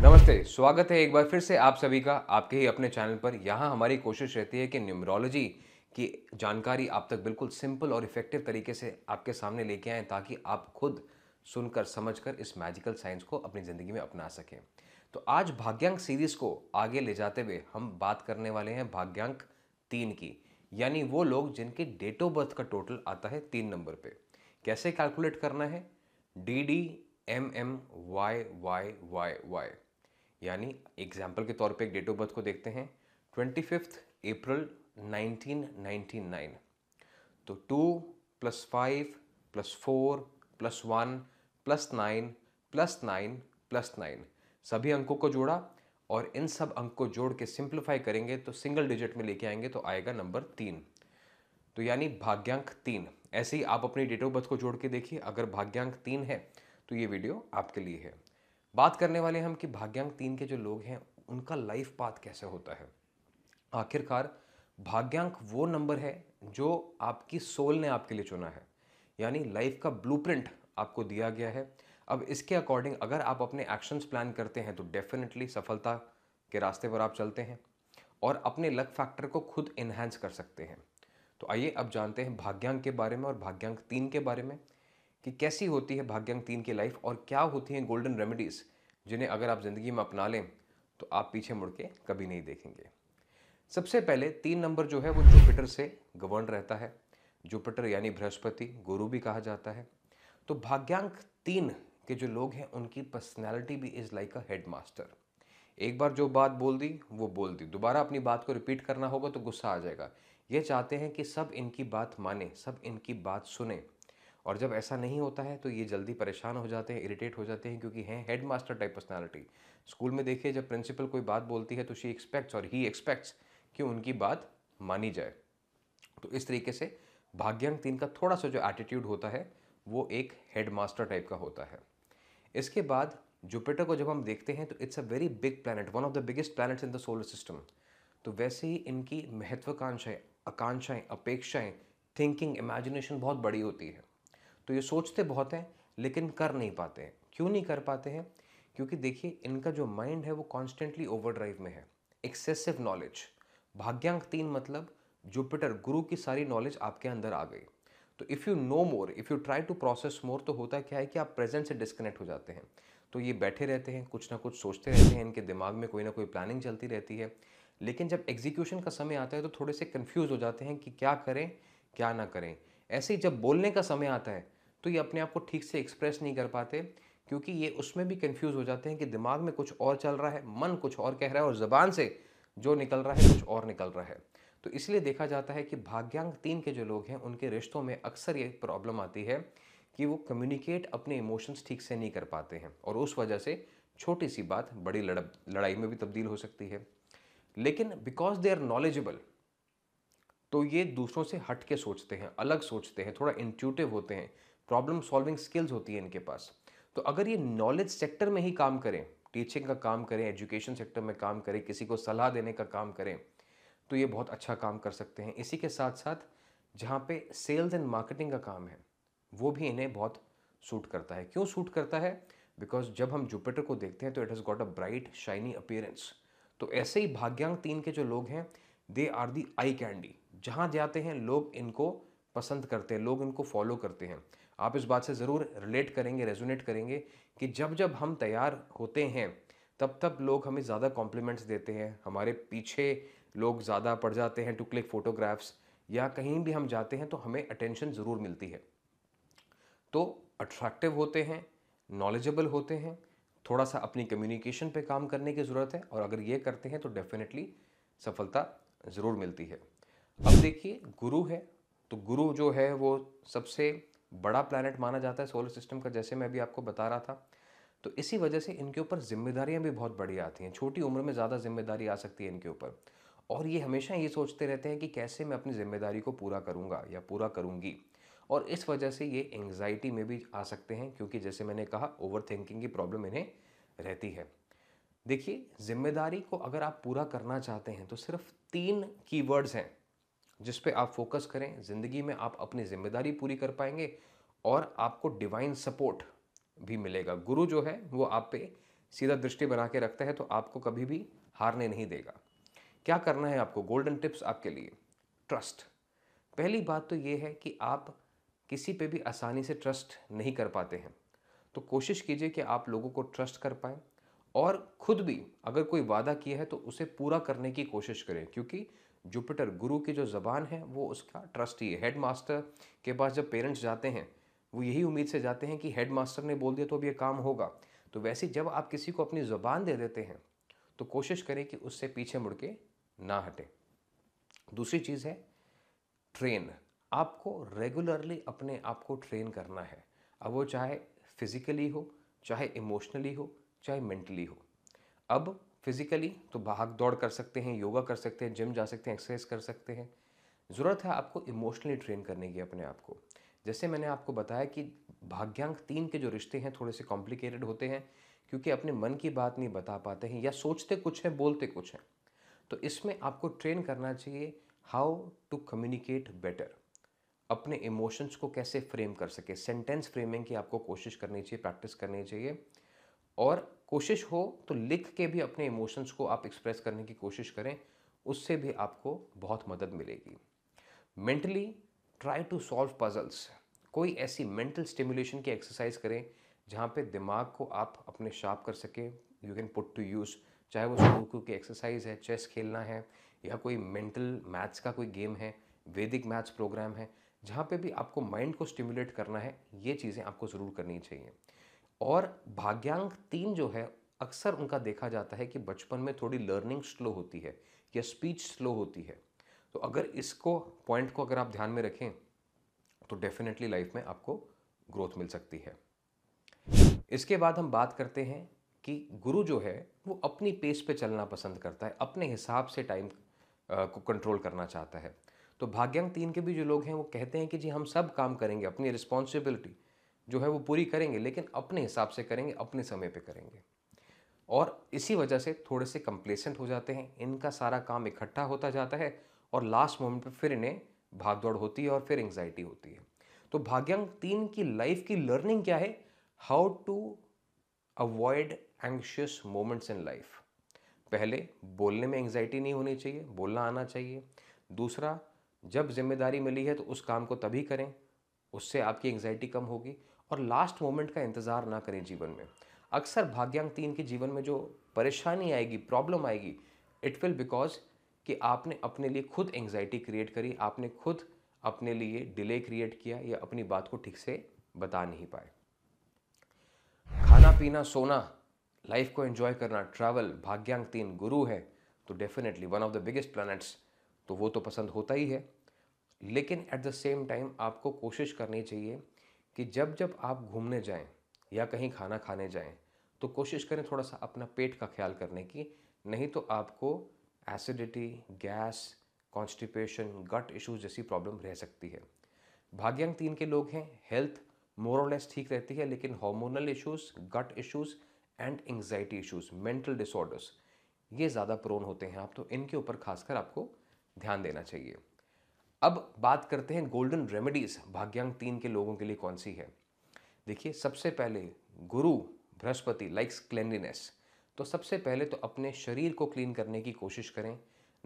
नमस्ते स्वागत है एक बार फिर से आप सभी का आपके ही अपने चैनल पर यहाँ हमारी कोशिश रहती है कि न्यूमरोलॉजी की जानकारी आप तक बिल्कुल सिंपल और इफ़ेक्टिव तरीके से आपके सामने लेके आएँ ताकि आप खुद सुनकर समझकर इस मैजिकल साइंस को अपनी ज़िंदगी में अपना सकें तो आज भाग्यांक सीरीज़ को आगे ले जाते हुए हम बात करने वाले हैं भाग्यांक तीन की यानी वो लोग जिनके डेट ऑफ बर्थ का टोटल आता है तीन नंबर पर कैसे कैलकुलेट करना है D D M M Y Y Y Y यानी एग्जाम्पल के तौर पे एक डेट ऑफ बर्थ को देखते हैं twenty fifth April nineteen nine तो two plus five plus four plus one plus nine plus nine plus nine सभी अंकों को जोड़ा और इन सब अंक को जोड़ के सिंप्लीफाई करेंगे तो सिंगल डिजिट में लेके आएंगे तो आएगा नंबर तीन तो यानी भाग्यांक तीन ऐसे ही आप अपनी डेट ऑफ बर्थ को जोड़ के देखिए अगर भाग्यांक तीन है तो ये वीडियो आपके लिए है बात करने वाले हम कि भाग्यांक तीन के जो लोग हैं उनका लाइफ पाथ कैसे होता है आखिरकार भाग्यांक वो नंबर है जो आपकी सोल ने आपके लिए चुना है यानी लाइफ का ब्लू आपको दिया गया है अब इसके अकॉर्डिंग अगर आप अपने एक्शंस प्लान करते हैं तो डेफिनेटली सफलता के रास्ते पर आप चलते हैं और अपने लक फैक्टर को खुद इन्हेंस कर सकते हैं तो आइए अब जानते हैं भाग्यांक के बारे में और भाग्यांक तीन के बारे में कि कैसी होती है भाग्यांक तीन की लाइफ और क्या होती हैं गोल्डन रेमेडीज़ जिन्हें अगर आप ज़िंदगी में अपना लें तो आप पीछे मुड़ के कभी नहीं देखेंगे सबसे पहले तीन नंबर जो है वो जुपिटर से गवर्न रहता है जुपिटर यानी बृहस्पति गुरु भी कहा जाता है तो भाग्यांक तीन के जो लोग हैं उनकी पर्सनैलिटी भी is like a head master एक बार जो बात बोल दी वो बोल दी दोबारा अपनी बात को रिपीट करना होगा तो गुस्सा आ जाएगा ये चाहते हैं कि सब इनकी बात माने सब इनकी बात सुने और जब ऐसा नहीं होता है तो ये जल्दी परेशान हो जाते हैं इरिटेट हो जाते हैं क्योंकि हैं head master type personality school में देखिए जब प्रिंसिपल कोई बात बोलती है तो शी एक्सपेक्ट्स और ही एक्सपेक्ट्स कि उनकी बात मानी जाए तो इस तरीके से भाग्यांक तीन का थोड़ा सा जो एटीट्यूड होता है वो एक हेड मास्टर टाइप का होता है इसके बाद जुपिटर को जब हम देखते हैं तो it's a very big planet one of the biggest planets in the solar system तो वैसे ही इनकी महत्वाकांक्षाएं आकांक्षाएं अपेक्षाएं थिंकिंग इमेजिनेशन बहुत बड़ी होती है तो ये सोचते बहुत हैं लेकिन कर नहीं पाते हैं क्यों नहीं कर पाते हैं क्योंकि देखिए इनका जो माइंड है वो कॉन्स्टेंटली ओवरड्राइव में है एक्सेसिव नॉलेज भाग्यांक तीन मतलब जुपिटर गुरु की सारी नॉलेज आपके अंदर आ गई तो if you know more if you try to process more तो होता क्या है कि आप प्रेजेंट से डिस्कनेक्ट हो जाते हैं तो ये बैठे रहते हैं कुछ ना कुछ सोचते रहते हैं इनके दिमाग में कोई ना कोई प्लानिंग चलती रहती है लेकिन जब एग्जीक्यूशन का समय आता है तो थोड़े से कन्फ्यूज़ हो जाते हैं कि क्या करें क्या ना करें ऐसे ही जब बोलने का समय आता है तो ये अपने आप को ठीक से एक्सप्रेस नहीं कर पाते क्योंकि ये उसमें भी कंफ्यूज हो जाते हैं कि दिमाग में कुछ और चल रहा है मन कुछ और कह रहा है और ज़बान से जो निकल रहा है कुछ और निकल रहा है तो इसलिए देखा जाता है कि भाग्यांक तीन के जो लोग हैं उनके रिश्तों में अक्सर ये प्रॉब्लम आती है कि वो कम्युनिकेट अपने इमोशंस ठीक से नहीं कर पाते हैं और उस वजह से छोटी सी बात बड़ी लड़ लड़ाई में भी तब्दील हो सकती है लेकिन बिकॉज दे आर नॉलेजेबल तो ये दूसरों से हट के सोचते हैं अलग सोचते हैं थोड़ा इंट्यूटिव होते हैं प्रॉब्लम सॉल्विंग स्किल्स होती है इनके पास तो अगर ये नॉलेज सेक्टर में ही काम करें टीचिंग का काम करें एजुकेशन सेक्टर में काम करें किसी को सलाह देने का काम करें तो ये बहुत अच्छा काम कर सकते हैं इसी के साथ साथ जहाँ पे सेल्स एंड मार्केटिंग का काम है वो भी इन्हें बहुत सूट करता है क्यों सूट करता है बिकॉज जब हम जुपिटर को देखते हैं तो it has got a bright shiny appearance तो ऐसे ही भाग्यांग तीन के जो लोग हैं they are the eye candy जहाँ जाते हैं लोग इनको पसंद करते हैं लोग इनको फॉलो करते हैं आप इस बात से ज़रूर रिलेट करेंगे रेजोनेट करेंगे कि जब जब हम तैयार होते हैं तब तब लोग हमें ज़्यादा कॉम्प्लीमेंट्स देते हैं हमारे पीछे लोग ज़्यादा पड़ जाते हैं टू क्लिक फ़ोटोग्राफ्स या कहीं भी हम जाते हैं तो हमें अटेंशन ज़रूर मिलती है तो अट्रैक्टिव होते हैं नॉलेजेबल होते हैं थोड़ा सा अपनी कम्युनिकेशन पे काम करने की ज़रूरत है और अगर ये करते हैं तो डेफिनेटली सफलता ज़रूर मिलती है अब देखिए गुरु है तो गुरु जो है वो सबसे बड़ा प्लानट माना जाता है सोलर सिस्टम का जैसे मैं अभी आपको बता रहा था तो इसी वजह से इनके ऊपर जिम्मेदारियाँ भी बहुत बड़ी आती हैं छोटी उम्र में ज़्यादा जिम्मेदारी आ सकती है इनके ऊपर और ये हमेशा ये सोचते रहते हैं कि कैसे मैं अपनी जिम्मेदारी को पूरा करूँगा या पूरा करूँगी और इस वजह से ये एंग्जाइटी में भी आ सकते हैं क्योंकि जैसे मैंने कहा ओवर थिंकिंग की प्रॉब्लम इन्हें रहती है देखिए जिम्मेदारी को अगर आप पूरा करना चाहते हैं तो सिर्फ तीन कीवर्ड्स हैं जिस पे आप फोकस करें ज़िंदगी में आप अपनी जिम्मेदारी पूरी कर पाएंगे और आपको डिवाइन सपोर्ट भी मिलेगा गुरु जो है वो आप पे सीधा दृष्टि बना के रखता है तो आपको कभी भी हारने नहीं देगा क्या करना है आपको गोल्डन टिप्स आपके लिए ट्रस्ट पहली बात तो ये है कि आप किसी पे भी आसानी से ट्रस्ट नहीं कर पाते हैं तो कोशिश कीजिए कि आप लोगों को ट्रस्ट कर पाएँ और ख़ुद भी अगर कोई वादा किया है तो उसे पूरा करने की कोशिश करें क्योंकि जुपिटर गुरु की जो ज़बान है वो उसका ट्रस्टी है हेड मास्टर के पास जब पेरेंट्स जाते हैं वो यही उम्मीद से जाते हैं कि हेड मास्टर ने बोल दिया तो अब ये काम होगा तो वैसे जब आप किसी को अपनी ज़बान दे देते हैं तो कोशिश करें कि उससे पीछे मुड़ के ना हटें दूसरी चीज़ है ट्रेन आपको रेगुलरली अपने आप को ट्रेन करना है अब वो चाहे फिज़िकली हो चाहे इमोशनली हो चाहे मेंटली हो अब फिज़िकली तो भाग दौड़ कर सकते हैं योगा कर सकते हैं जिम जा सकते हैं एक्सरसाइज कर सकते हैं ज़रूरत है आपको इमोशनली ट्रेन करने की अपने आप को जैसे मैंने आपको बताया कि भाग्यांक तीन के जो रिश्ते हैं थोड़े से कॉम्प्लिकेटेड होते हैं क्योंकि अपने मन की बात नहीं बता पाते हैं या सोचते कुछ हैं बोलते कुछ हैं तो इसमें आपको ट्रेन करना चाहिए हाउ टू कम्युनिकेट बेटर अपने इमोशंस को कैसे फ्रेम कर सके सेंटेंस फ्रेमिंग की आपको कोशिश करनी चाहिए प्रैक्टिस करनी चाहिए और कोशिश हो तो लिख के भी अपने इमोशंस को आप एक्सप्रेस करने की कोशिश करें उससे भी आपको बहुत मदद मिलेगी mentally try to solve puzzles कोई ऐसी मेंटल स्टिमुलेशन की एक्सरसाइज करें जहाँ पे दिमाग को आप अपने शार्प कर सकें you can put to use चाहे वो सुडोकू की एक्सरसाइज है चेस खेलना है या कोई मेंटल मैथ्स का कोई गेम है वैदिक मैथ्स प्रोग्राम है जहाँ पे भी आपको माइंड को स्टिमुलेट करना है ये चीज़ें आपको ज़रूर करनी चाहिए और भाग्यांक तीन जो है अक्सर उनका देखा जाता है कि बचपन में थोड़ी लर्निंग स्लो होती है या स्पीच स्लो होती है तो अगर इसको पॉइंट को अगर आप ध्यान में रखें तो डेफिनेटली लाइफ में आपको ग्रोथ मिल सकती है इसके बाद हम बात करते हैं कि गुरु जो है वो अपनी पेस पे चलना पसंद करता है अपने हिसाब से टाइम को कंट्रोल करना चाहता है तो भाग्यांक तीन के भी जो लोग हैं वो कहते हैं कि जी हम सब काम करेंगे अपनी रिस्पॉन्सिबिलिटी जो है वो पूरी करेंगे लेकिन अपने हिसाब से करेंगे अपने समय पे करेंगे और इसी वजह से थोड़े से कंप्लेसेंट हो जाते हैं इनका सारा काम इकट्ठा होता जाता है और लास्ट मोमेंट पर फिर इन्हें भाग होती है और फिर एंग्जाइटी होती है तो भाग्यांक तीन की लाइफ की लर्निंग क्या है how to avoid anxious moments in life पहले बोलने में एंग्जाइटी नहीं होनी चाहिए बोलना आना चाहिए दूसरा जब जिम्मेदारी मिली है तो उस काम को तभी करें उससे आपकी एंग्जाइटी कम होगी और लास्ट मोमेंट का इंतज़ार ना करें जीवन में अक्सर भाग्यांक तीन के जीवन में जो परेशानी आएगी प्रॉब्लम आएगी इट विल बिकॉज कि आपने अपने लिए खुद एंग्जाइटी क्रिएट करी आपने खुद अपने लिए डिले क्रिएट किया या अपनी बात को ठीक से बता नहीं पाए खाना पीना सोना लाइफ को एंजॉय करना ट्रैवल भाग्यांक तीन गुरु है तो definitely one of the biggest planets तो वो तो पसंद होता ही है लेकिन एट द सेम टाइम आपको कोशिश करनी चाहिए कि जब जब आप घूमने जाएं या कहीं खाना खाने जाएं तो कोशिश करें थोड़ा सा अपना पेट का ख्याल करने की नहीं तो आपको acidity gas constipation gut issues जैसी प्रॉब्लम रह सकती है भाग्यांग तीन के लोग हैं हेल्थ मोरलेस ठीक रहती है लेकिन hormonal issues gut issues and anxiety issues mental disorders ये ज़्यादा प्रोन होते हैं आप तो इनके ऊपर खासकर आपको ध्यान देना चाहिए अब बात करते हैं गोल्डन रेमेडीज़ भाग्यांक तीन के लोगों के लिए कौन सी है देखिए सबसे पहले गुरु बृहस्पति लाइक्स क्लेनलीनेस तो सबसे पहले तो अपने शरीर को क्लीन करने की कोशिश करें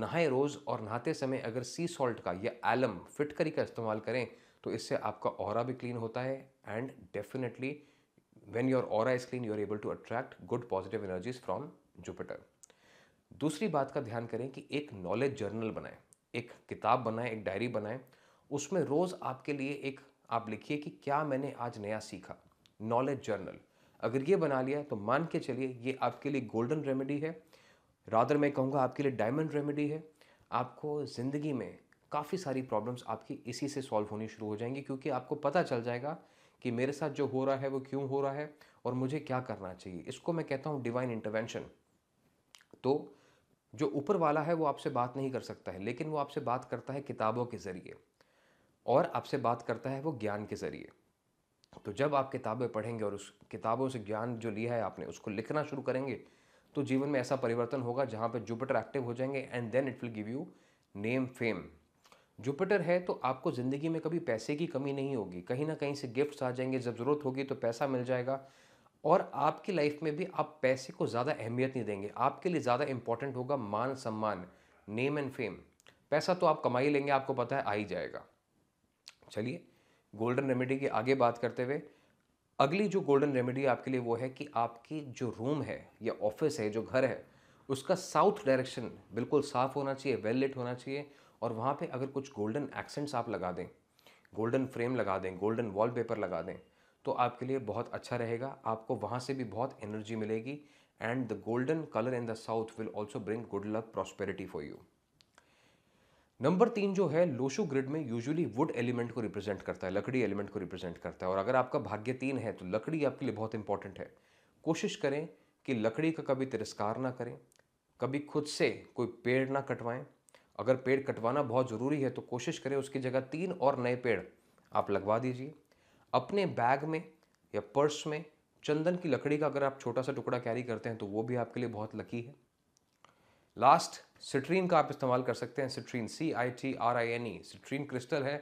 नहाए रोज़ और नहाते समय अगर सी सॉल्ट का या एलम फिटकरी का इस्तेमाल करें तो इससे आपका और भी क्लीन होता है and definitely when your aura is clean you are able to attract good positive energies from Jupiter दूसरी बात का ध्यान करें कि एक नॉलेज जर्नल बनाएं एक किताब बनाएं एक डायरी बनाएं उसमें रोज़ आपके लिए एक आप लिखिए कि क्या मैंने आज नया सीखा नॉलेज जर्नल अगर ये बना लिया तो मान के चलिए ये आपके लिए गोल्डन रेमेडी है रादर मैं कहूँगा आपके लिए डायमंड रेमेडी है आपको ज़िंदगी में काफ़ी सारी प्रॉब्लम्स आपकी इसी से सॉल्व होनी शुरू हो जाएंगी क्योंकि आपको पता चल जाएगा कि मेरे साथ जो हो रहा है वो क्यों हो रहा है और मुझे क्या करना चाहिए इसको मैं कहता हूँ डिवाइन इंटरवेंशन तो जो ऊपर वाला है वो आपसे बात नहीं कर सकता है लेकिन वो आपसे बात करता है किताबों के ज़रिए और आपसे बात करता है वो ज्ञान के ज़रिए तो जब आप किताबें पढ़ेंगे और उस किताबों से ज्ञान जो लिया है आपने उसको लिखना शुरू करेंगे तो जीवन में ऐसा परिवर्तन होगा जहाँ पर जुपिटर एक्टिव हो जाएंगे and then it will give you name fame Jupiter है तो आपको ज़िंदगी में कभी पैसे की कमी नहीं होगी कहीं ना कहीं से गिफ्ट्स आ जाएंगे जब ज़रूरत होगी तो पैसा मिल जाएगा और आपकी लाइफ में भी आप पैसे को ज़्यादा अहमियत नहीं देंगे आपके लिए ज़्यादा इंपॉर्टेंट होगा मान सम्मान नेम एंड फेम पैसा तो आप कमा ही लेंगे आपको पता है आ ही जाएगा चलिए गोल्डन रेमेडी की आगे बात करते हुए अगली जो गोल्डन रेमेडी आपके लिए वो है कि आपकी जो रूम है या ऑफिस है जो घर है उसका साउथ डायरेक्शन बिल्कुल साफ़ होना चाहिए वेल लिट होना चाहिए और वहाँ पे अगर कुछ गोल्डन एक्सेंट्स आप लगा दें गोल्डन फ्रेम लगा दें गोल्डन वॉलपेपर लगा दें तो आपके लिए बहुत अच्छा रहेगा आपको वहाँ से भी बहुत एनर्जी मिलेगी and the golden colour in the south will also bring good luck prosperity for you number तीन जो है लोशु ग्रिड में यूजुअली वुड एलिमेंट को रिप्रेजेंट करता है लकड़ी एलिमेंट को रिप्रेजेंट करता है और अगर आपका भाग्य तीन है तो लकड़ी आपके लिए बहुत इंपॉर्टेंट है कोशिश करें कि लकड़ी का कभी तिरस्कार ना करें कभी खुद से कोई पेड़ ना कटवाएं अगर पेड़ कटवाना बहुत ज़रूरी है तो कोशिश करें उसकी जगह तीन और नए पेड़ आप लगवा दीजिए अपने बैग में या पर्स में चंदन की लकड़ी का अगर आप छोटा सा टुकड़ा कैरी करते हैं तो वो भी आपके लिए बहुत लकी है लास्ट सिट्रीन का आप इस्तेमाल कर सकते हैं citrine C I T R I N E citrine crystal है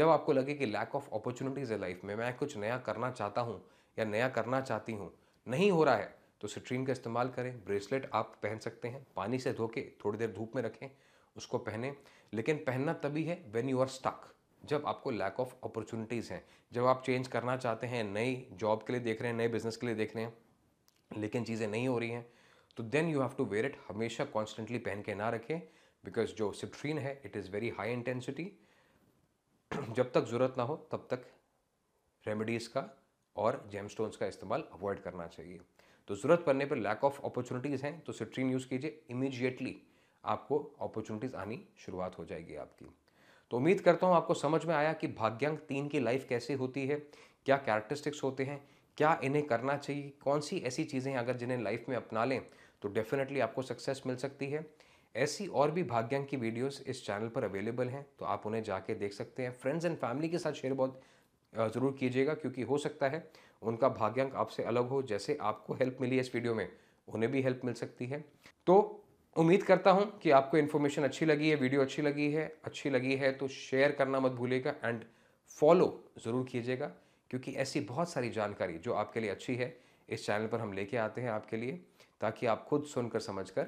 जब आपको लगे कि लैक ऑफ अपॉर्चुनिटीज़ है लाइफ में मैं कुछ नया करना चाहता हूँ या नया करना चाहती हूँ नहीं हो रहा है तो सिट्रीन का इस्तेमाल करें ब्रेसलेट आप पहन सकते हैं पानी से धो के थोड़ी देर धूप में रखें उसको पहने लेकिन पहनना तभी है वेन यू आर स्टक जब आपको लैक ऑफ अपॉर्चुनिटीज़ हैं जब आप चेंज करना चाहते हैं नई जॉब के लिए देख रहे हैं नए बिजनेस के लिए देख रहे हैं लेकिन चीज़ें नहीं हो रही हैं तो then you have to wear it हमेशा कॉन्स्टेंटली पहन के ना रखें बिकॉज जो सिट्रीन है it is very high intensity जब तक ज़रूरत ना हो तब तक रेमेडीज़ का और जेम का इस्तेमाल अवॉइड करना चाहिए तो ज़रूरत पड़ने पर लैक ऑफ अपॉर्चुनिटीज़ हैं तो सिट्रीन यूज़ कीजिए इमीजिएटली आपको अपॉर्चुनिटीज़ आनी शुरुआत हो जाएगी आपकी तो उम्मीद करता हूँ आपको समझ में आया कि भाग्यांक तीन की लाइफ कैसे होती है क्या कैरेक्टरिस्टिक्स होते हैं क्या इन्हें करना चाहिए कौन सी ऐसी चीज़ें अगर जिन्हें लाइफ में अपना लें तो डेफिनेटली आपको सक्सेस मिल सकती है ऐसी और भी भाग्यांक की वीडियोस इस चैनल पर अवेलेबल हैं तो आप उन्हें जाके देख सकते हैं फ्रेंड्स एंड फैमिली के साथ शेयर बहुत ज़रूर कीजिएगा क्योंकि हो सकता है उनका भाग्यांक आपसे अलग हो जैसे आपको हेल्प मिली है इस वीडियो में उन्हें भी हेल्प मिल सकती है तो उम्मीद करता हूँ कि आपको इन्फॉर्मेशन अच्छी लगी है वीडियो अच्छी लगी है अच्छी लगी है तो शेयर करना मत भूलिएगा एंड फॉलो ज़रूर कीजिएगा क्योंकि ऐसी बहुत सारी जानकारी जो आपके लिए अच्छी है इस चैनल पर हम लेके आते हैं आपके लिए ताकि आप खुद सुनकर समझकर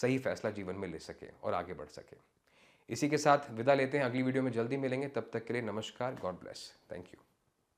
सही फैसला जीवन में ले सकें और आगे बढ़ सकें इसी के साथ विदा लेते हैं अगली वीडियो में जल्दी मिलेंगे तब तक के लिए नमस्कार गॉड ब्लेस थैंक यू